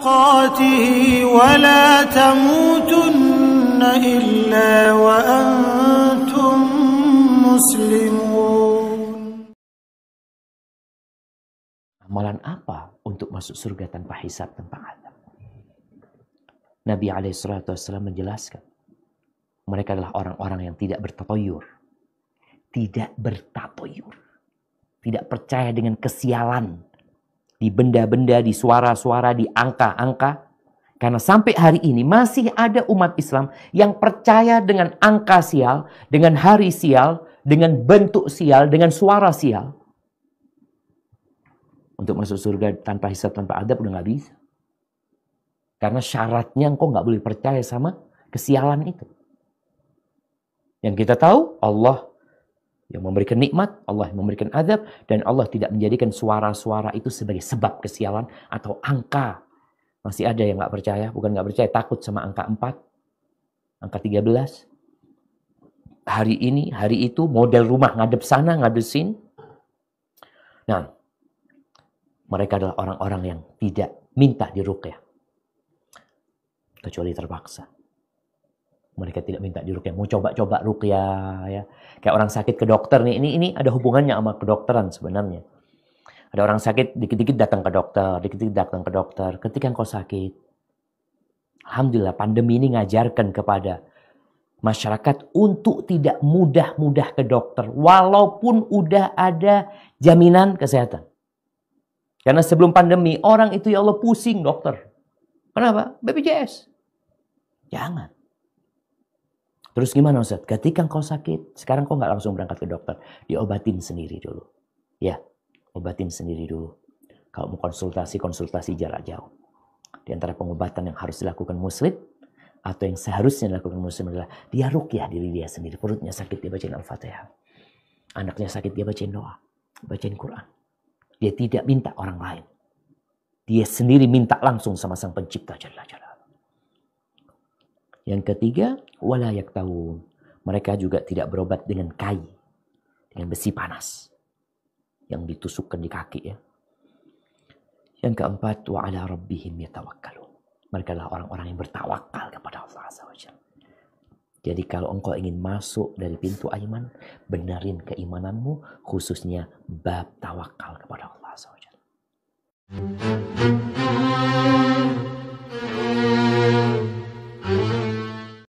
مِيقَاتِهِ ولا تَمُوتُنَّ إلا وأنتم مسلمون. Amalan apa untuk masuk surga tanpa hisab, tanpa azab? Nabi alaihissalam menjelaskan, mereka adalah orang-orang yang tidak bertatoyur. Tidak bertatoyur. Tidak percaya dengan kesialan di benda-benda, di suara-suara, di angka-angka. Karena sampai hari ini masih ada umat Islam yang percaya dengan angka sial, dengan hari sial, dengan bentuk sial, dengan suara sial. Untuk masuk surga tanpa hisab, tanpa adab udah nggak bisa. Karena syaratnya engkau nggak boleh percaya sama kesialan itu. Yang kita tahu Allah yang memberikan nikmat, Allah yang memberikan azab, dan Allah tidak menjadikan suara-suara itu sebagai sebab kesialan atau angka. Masih ada yang nggak percaya, bukan nggak percaya, takut sama angka 4, angka 13. Hari ini, hari itu, model rumah ngadep sana, ngadep sini. Nah, mereka adalah orang-orang yang tidak minta dirukyah. Kecuali terpaksa mereka tidak minta dirukyah, mau coba-coba rukyah ya. Kayak orang sakit ke dokter nih, ini ini ada hubungannya sama kedokteran sebenarnya. Ada orang sakit dikit-dikit datang ke dokter, dikit-dikit datang ke dokter. Ketika engkau sakit, alhamdulillah pandemi ini ngajarkan kepada masyarakat untuk tidak mudah-mudah ke dokter walaupun udah ada jaminan kesehatan. Karena sebelum pandemi orang itu ya Allah pusing dokter. Kenapa? BPJS. Jangan. Terus gimana Ustaz? Ketika kau sakit, sekarang kau nggak langsung berangkat ke dokter. Diobatin sendiri dulu. Ya, obatin sendiri dulu. Kalau mau konsultasi, konsultasi jarak jauh. Di antara pengobatan yang harus dilakukan muslim, atau yang seharusnya dilakukan muslim adalah dia rukyah diri dia sendiri. Perutnya sakit, dia bacain Al-Fatihah. Anaknya sakit, dia bacain doa. Bacain Quran. Dia tidak minta orang lain. Dia sendiri minta langsung sama sang pencipta. jalan jalan. Yang ketiga, wala tahu. Mereka juga tidak berobat dengan kai, dengan besi panas yang ditusukkan di kaki ya. Yang keempat, wa ala rabbihim yatawakkalun. Mereka adalah orang-orang yang bertawakal kepada Allah Azza Jadi kalau engkau ingin masuk dari pintu aiman, benerin keimananmu khususnya bab tawakal kepada Allah Azza wa